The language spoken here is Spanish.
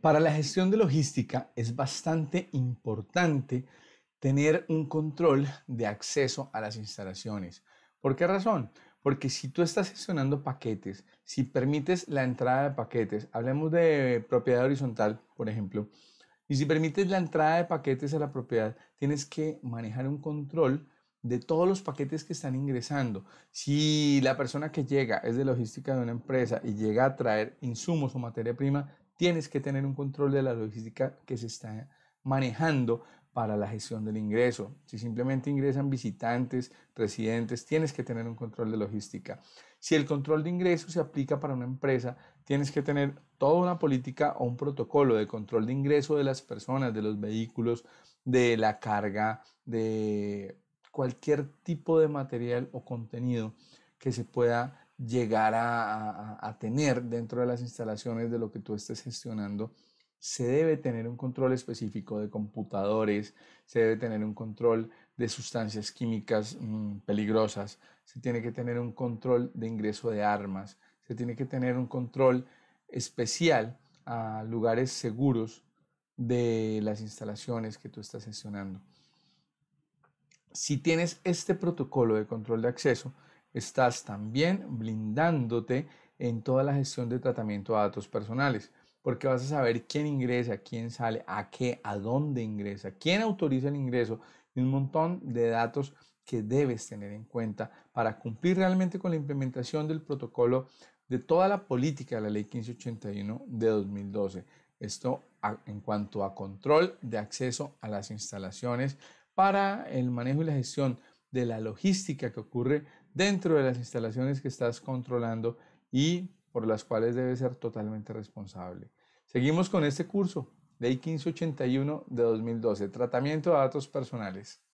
Para la gestión de logística es bastante importante tener un control de acceso a las instalaciones. ¿Por qué razón? Porque si tú estás gestionando paquetes, si permites la entrada de paquetes, hablemos de propiedad horizontal, por ejemplo, y si permites la entrada de paquetes a la propiedad, tienes que manejar un control de todos los paquetes que están ingresando. Si la persona que llega es de logística de una empresa y llega a traer insumos o materia prima, tienes que tener un control de la logística que se está manejando para la gestión del ingreso. Si simplemente ingresan visitantes, residentes, tienes que tener un control de logística. Si el control de ingreso se aplica para una empresa, tienes que tener toda una política o un protocolo de control de ingreso de las personas, de los vehículos, de la carga, de cualquier tipo de material o contenido que se pueda llegar a, tener dentro de las instalaciones de lo que tú estés gestionando, se debe tener un control específico de computadores, se debe tener un control de sustancias químicas mm, peligrosas, se tiene que tener un control de ingreso de armas, se tiene que tener un control especial a lugares seguros de las instalaciones que tú estás gestionando. Si tienes este protocolo de control de acceso, estás también blindándote en toda la gestión de tratamiento de datos personales, porque vas a saber quién ingresa, quién sale, a qué, a dónde ingresa, quién autoriza el ingreso y un montón de datos que debes tener en cuenta para cumplir realmente con la implementación del protocolo de toda la política de la Ley 1581 de 2012. Esto en cuanto a control de acceso a las instalaciones para el manejo y la gestión de la logística que ocurre dentro de las instalaciones que estás controlando y por las cuales debes ser totalmente responsable. Seguimos con este curso, Ley 1581 de 2012, Tratamiento de Datos Personales.